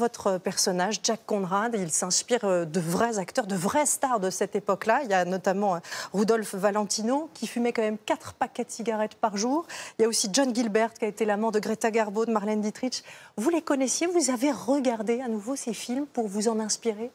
Votre personnage, Jack Conrad, il s'inspire euh, de vrais acteurs, de vrais stars de cette époque-là. Il y a notamment euh, Rudolf Valentino, qui fumait quand même 4 paquets de cigarettes par jour. Il y a aussi John Gilbert, qui a été l'amant de Greta Garbo, de Marlène Dietrich. Vous les connaissiez, vous avez regardé à nouveau ces films pour vous en inspirer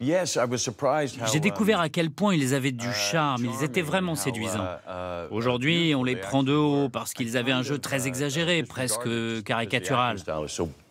j'ai découvert um, à quel point ils avaient du uh, charme, ils étaient vraiment uh, séduisants. Uh, Aujourd'hui, on les prend de haut parce qu'ils avaient un jeu très exagéré, presque caricatural.